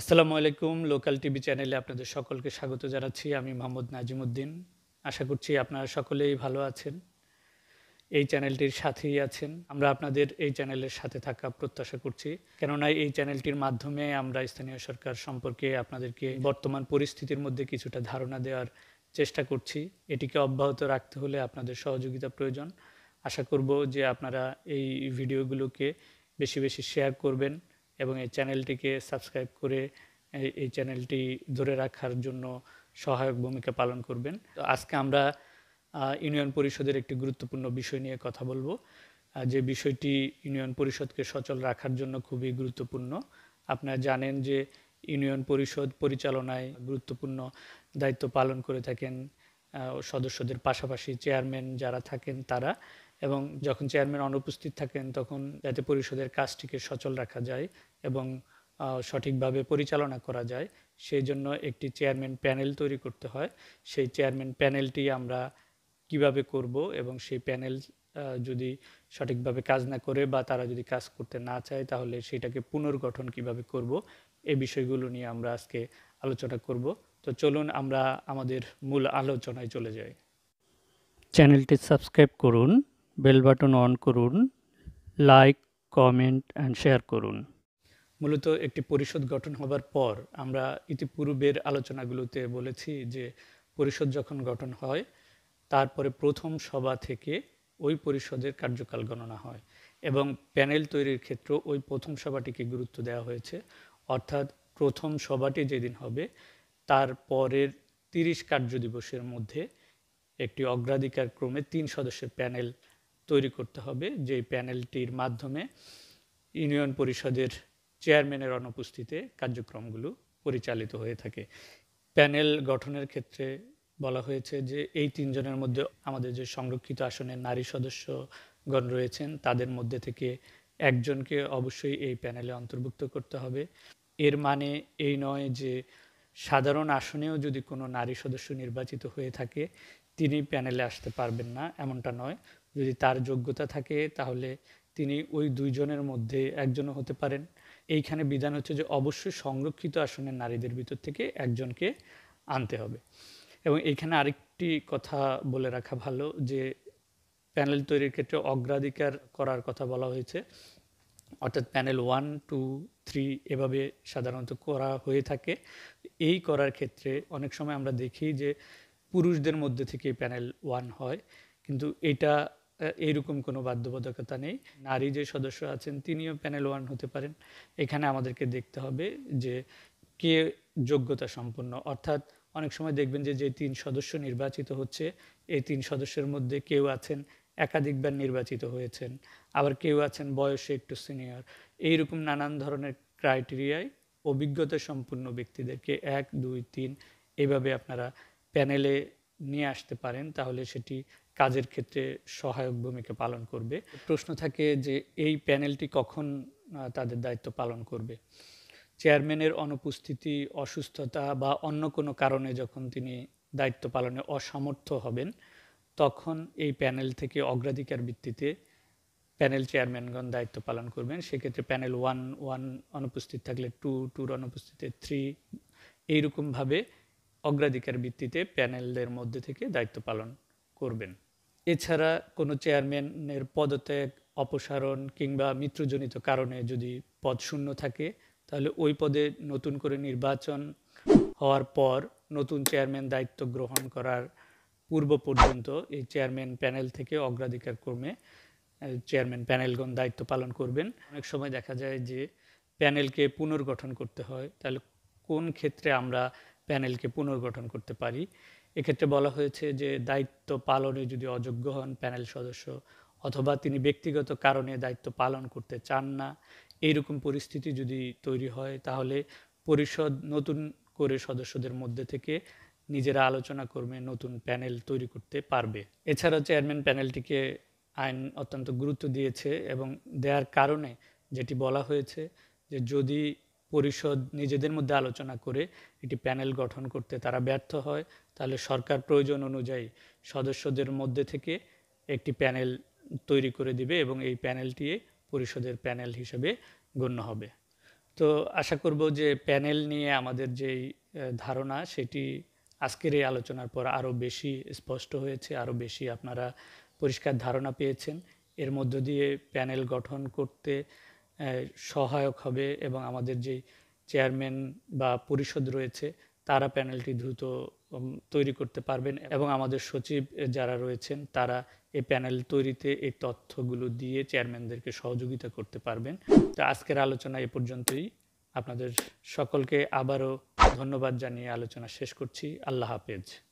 আসসালামু আলাইকুম local TV চ্যানেলে আপনাদের সকলকে স্বাগত জানাচ্ছি আমি মোহাম্মদ নাজিমুদ্দিন আশা করছি আপনারা সকলেই ভালো আছেন এই চ্যানেলটির সাথেই আছেন আমরা আপনাদের এই চ্যানেলের সাথে থাকা প্রত্যাশা করছি কেননা এই চ্যানেলটির মাধ্যমে আমরা স্থানীয় সরকার সম্পর্কে আপনাদেরকে বর্তমান পরিস্থিতির মধ্যে কিছুটা ধারণা দেওয়ার চেষ্টা করছি এটিকে অব্যাহত রাখতে হলে আপনাদের সহযোগিতা প্রয়োজন আশা করব যে আপনারা এই ভিডিওগুলোকে বেশি বেশি শেয়ার করবেন এবং এই চ্যানেলটিকে সাবস্ক্রাইব করে এই চ্যানেলটি ধরে রাখার জন্য সহায়ক ভূমিকা পালন করবেন তো আজকে আমরা ইউনিয়ন পরিষদের একটি গুরুত্বপূর্ণ বিষয় নিয়ে কথা বলবো যে বিষয়টি ইউনিয়ন পরিষদকে সচল রাখার জন্য খুবই গুরুত্বপূর্ণ আপনারা জানেন যে ইউনিয়ন পরিষদ পরিচালনায় গুরুত্বপূর্ণ দায়িত্ব পালন করে থাকেন সদস্যদের পাশাপাশি চেয়ারম্যান যারা থাকেন তারা এবং যখন চেয়ারম্যান অনুপস্থিত থাকেন তখন যাতে পরিষদের কাজটিকে সচল রাখা যায় এবং সঠিকভাবে পরিচালনা করা যায় সেই জন্য একটি চেয়ারম্যান প্যানেল তৈরি করতে হয় সেই চেয়ারম্যান প্যানেলটি আমরা কিভাবে করব এবং সেই প্যানেল যদি সঠিকভাবে কাজ না করে বা তারা যদি কাজ করতে না চায় তাহলে সেটাকে পুনর্গঠন কিভাবে করব এ বিষয়গুলো নিয়ে আমরা আজকে আলোচনা করব তো চলুন আমরা আমাদের মূল আলোচনায় চলে যাই চ্যানেলটি সাবস্ক্রাইব করুন বেল বাটন অন করুন লাইক কমেন্ট অ্যান্ড শেয়ার করুন মূলত একটি পরিষদ গঠন হবার পর আমরা ইতিপূর্বের আলোচনাগুলোতে বলেছি যে পরিষদ যখন গঠন হয় তারপরে প্রথম সভা থেকে ওই পরিষদের কার্যকাল গণনা হয় এবং প্যানেল তৈরির ক্ষেত্রে ওই প্রথম সভাটিকে গুরুত্ব দেওয়া হয়েছে অর্থাৎ প্রথম সভাটি যেদিন হবে তার পরের তিরিশ কার্যদিবসের মধ্যে একটি অগ্রাধিকার ক্রমে তিন সদস্যের প্যানেল তৈরি করতে হবে যে প্যানেলটির মাধ্যমে ইউনিয়ন পরিষদের চেয়ারম্যানের অনুপস্থিতিতে কার্যক্রমগুলো পরিচালিত হয়ে থাকে প্যানেল গঠনের ক্ষেত্রে বলা হয়েছে যে এই তিনজনের মধ্যে আমাদের যে সংরক্ষিত আসনের নারী সদস্যগণ রয়েছেন তাদের মধ্যে থেকে একজনকে অবশ্যই এই প্যানেলে অন্তর্ভুক্ত করতে হবে এর মানে এই নয় যে সাধারণ আসনেও যদি কোনো নারী সদস্য নির্বাচিত হয়ে থাকে তিনি প্যানেলে আসতে পারবেন না এমনটা নয় যদি তার যোগ্যতা থাকে তাহলে তিনি ওই দুইজনের মধ্যে একজনও হতে পারেন এইখানে বিধান হচ্ছে যে অবশ্যই সংরক্ষিত আসনের নারীদের ভিতর থেকে একজনকে আনতে হবে এবং এইখানে আরেকটি কথা বলে রাখা ভালো যে প্যানেল তৈরির ক্ষেত্রে অগ্রাধিকার করার কথা বলা হয়েছে অর্থাৎ প্যানেল ওয়ান টু থ্রি এভাবে সাধারণত করা হয়ে থাকে এই করার ক্ষেত্রে অনেক সময় আমরা দেখি যে পুরুষদের মধ্যে থেকে প্যানেল ওয়ান হয় কিন্তু এটা এইরকম কোনো বাধ্যবাধকতা নেই নারী যে সদস্য আছেন তিনিও প্যানেল ওয়ান হতে পারেন এখানে আমাদেরকে দেখতে হবে যে কে যোগ্যতা সম্পন্ন অর্থাৎ অনেক সময় দেখবেন যে যে তিন সদস্য নির্বাচিত হচ্ছে এই তিন সদস্যের মধ্যে কেউ আছেন একাধিকবার নির্বাচিত হয়েছেন আবার কেউ আছেন বয়সে একটু সিনিয়র এইরকম নানান ধরনের ক্রাইটেরিয়ায় অভিজ্ঞতা সম্পন্ন ব্যক্তিদেরকে এক দুই তিন এভাবে আপনারা প্যানেলে নিয়ে আসতে পারেন তাহলে সেটি কাজের ক্ষেত্রে সহায়ক ভূমিকা পালন করবে প্রশ্ন থাকে যে এই প্যানেলটি কখন তাদের দায়িত্ব পালন করবে চেয়ারম্যানের অনুপস্থিতি অসুস্থতা বা অন্য কোনো কারণে যখন তিনি দায়িত্ব পালনে অসমর্থ হবেন তখন এই প্যানেল থেকে অগ্রাধিকার ভিত্তিতে প্যানেল চেয়ারম্যানগণ দায়িত্ব পালন করবেন সেক্ষেত্রে প্যানেল ওয়ান ওয়ান অনুপস্থিত থাকলে টু টুর অনুপস্থিতিতে থ্রি এইরকমভাবে অগ্রাধিকার ভিত্তিতে প্যানেলদের মধ্যে থেকে দায়িত্ব পালন করবেন এছাড়া কোনো চেয়ারম্যানের পদত্যাগ অপসারণ কিংবা মৃত্যুজনিত কারণে যদি পদ শূন্য থাকে তাহলে ওই পদে নতুন করে নির্বাচন হওয়ার পর নতুন চেয়ারম্যান দায়িত্ব গ্রহণ করার পূর্ব পর্যন্ত এই চেয়ারম্যান প্যানেল থেকে অগ্রাধিকার ক্রমে চেয়ারম্যান প্যানেলগণ দায়িত্ব পালন করবেন অনেক সময় দেখা যায় যে প্যানেলকে পুনর্গঠন করতে হয় তাহলে কোন ক্ষেত্রে আমরা প্যানেলকে পুনর্গঠন করতে পারি এক্ষেত্রে বলা হয়েছে যে দায়িত্ব পালনে যদি অযোগ্য হন প্যানেল সদস্য অথবা তিনি ব্যক্তিগত কারণে দায়িত্ব পালন করতে চান না এইরকম পরিস্থিতি যদি তৈরি হয় তাহলে পরিষদ নতুন করে সদস্যদের মধ্যে থেকে নিজেরা আলোচনা করবে নতুন প্যানেল তৈরি করতে পারবে এছাড়া চেয়ারম্যান প্যানেলটিকে আইন অত্যন্ত গুরুত্ব দিয়েছে এবং দেওয়ার কারণে যেটি বলা হয়েছে যে যদি পরিষদ নিজেদের মধ্যে আলোচনা করে একটি প্যানেল গঠন করতে তারা ব্যর্থ হয় তাহলে সরকার প্রয়োজন অনুযায়ী সদস্যদের মধ্যে থেকে একটি প্যানেল তৈরি করে দিবে এবং এই প্যানেলটি পরিষদের প্যানেল হিসেবে গণ্য হবে তো আশা করব যে প্যানেল নিয়ে আমাদের যেই ধারণা সেটি আজকের এই আলোচনার পর আরও বেশি স্পষ্ট হয়েছে আরও বেশি আপনারা পরিষ্কার ধারণা পেয়েছেন এর মধ্য দিয়ে প্যানেল গঠন করতে সহায়ক হবে এবং আমাদের যে চেয়ারম্যান বা পরিষদ রয়েছে তারা প্যানেলটি দ্রুত তৈরি করতে পারবেন এবং আমাদের সচিব যারা রয়েছেন তারা এই প্যানেল তৈরিতে এই তথ্যগুলো দিয়ে চেয়ারম্যানদেরকে সহযোগিতা করতে পারবেন তো আজকের আলোচনা এ পর্যন্তই আপনাদের সকলকে আবারও ধন্যবাদ জানিয়ে আলোচনা শেষ করছি আল্লাহ হাফেজ